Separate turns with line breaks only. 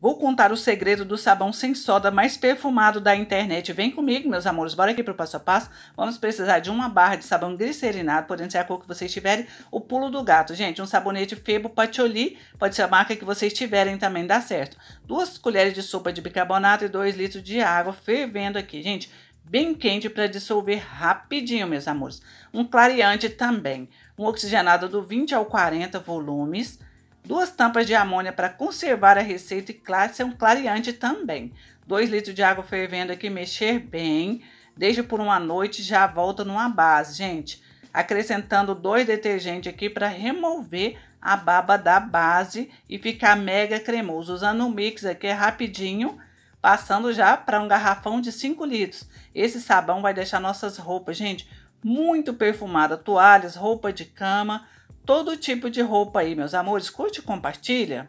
Vou contar o segredo do sabão sem soda mais perfumado da internet. Vem comigo, meus amores, bora aqui pro passo a passo. Vamos precisar de uma barra de sabão glicerinado, podendo ser a cor que vocês tiverem. O pulo do gato, gente, um sabonete Febo Patchouli, pode ser a marca que vocês tiverem também, dá certo. Duas colheres de sopa de bicarbonato e dois litros de água fervendo aqui, gente bem quente para dissolver rapidinho, meus amores. Um clareante também, um oxigenado do 20 ao 40 volumes, Duas tampas de amônia para conservar a receita e claro, é um clareante também. 2 litros de água fervendo aqui, mexer bem. Deixa por uma noite já volta numa base, gente. Acrescentando dois detergentes aqui para remover a baba da base e ficar mega cremoso. Usando um mix aqui é rapidinho, passando já para um garrafão de 5 litros. Esse sabão vai deixar nossas roupas, gente, muito perfumada. Toalhas, roupa de cama, todo tipo de roupa aí, meus amores. Curte e compartilha.